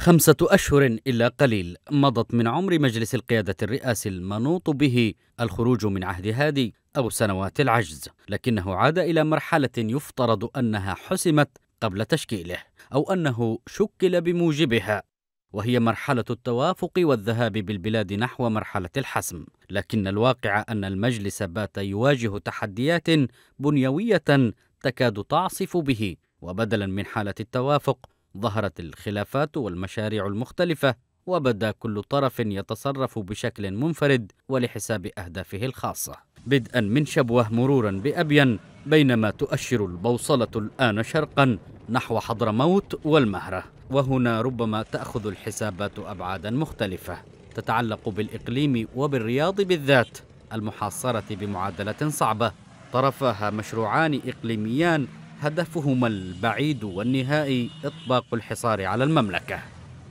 خمسة أشهر إلا قليل مضت من عمر مجلس القيادة الرئاسي المنوط به الخروج من عهد هادي أو سنوات العجز لكنه عاد إلى مرحلة يفترض أنها حسمت قبل تشكيله أو أنه شكل بموجبها وهي مرحلة التوافق والذهاب بالبلاد نحو مرحلة الحسم، لكن الواقع أن المجلس بات يواجه تحديات بنيوية تكاد تعصف به، وبدلا من حالة التوافق ظهرت الخلافات والمشاريع المختلفة وبدا كل طرف يتصرف بشكل منفرد ولحساب أهدافه الخاصة بدءا من شبوة مرورا بأبين بينما تؤشر البوصلة الآن شرقا نحو حضرموت والمهرة وهنا ربما تأخذ الحسابات أبعادا مختلفة تتعلق بالإقليم وبالرياض بالذات المحاصرة بمعادلة صعبة طرفاها مشروعان إقليميان هدفهما البعيد والنهائي إطباق الحصار على المملكة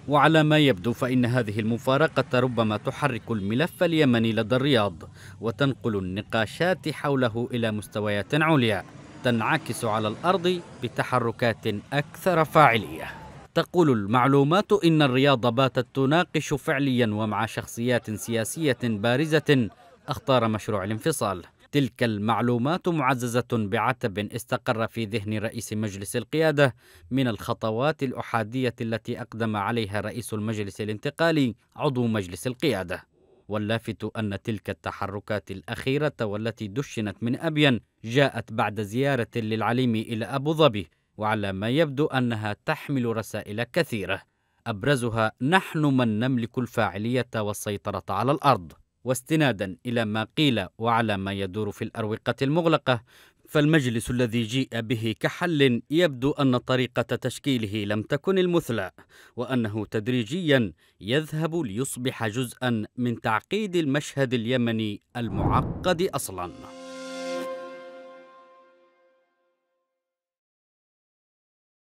وعلى ما يبدو فإن هذه المفارقة ربما تحرك الملف اليمني لدى الرياض وتنقل النقاشات حوله إلى مستويات عليا تنعكس على الأرض بتحركات أكثر فاعلية تقول المعلومات إن الرياض باتت تناقش فعليا ومع شخصيات سياسية بارزة أخطار مشروع الانفصال تلك المعلومات معززة بعتب استقر في ذهن رئيس مجلس القيادة من الخطوات الأحادية التي أقدم عليها رئيس المجلس الانتقالي عضو مجلس القيادة واللافت أن تلك التحركات الأخيرة والتي دشنت من أبين جاءت بعد زيارة للعليم إلى أبو ظبي وعلى ما يبدو أنها تحمل رسائل كثيرة أبرزها نحن من نملك الفاعلية والسيطرة على الأرض واستنادا إلى ما قيل وعلى ما يدور في الأروقة المغلقة فالمجلس الذي جيء به كحل يبدو أن طريقة تشكيله لم تكن المثلى وأنه تدريجيا يذهب ليصبح جزءا من تعقيد المشهد اليمني المعقد أصلاً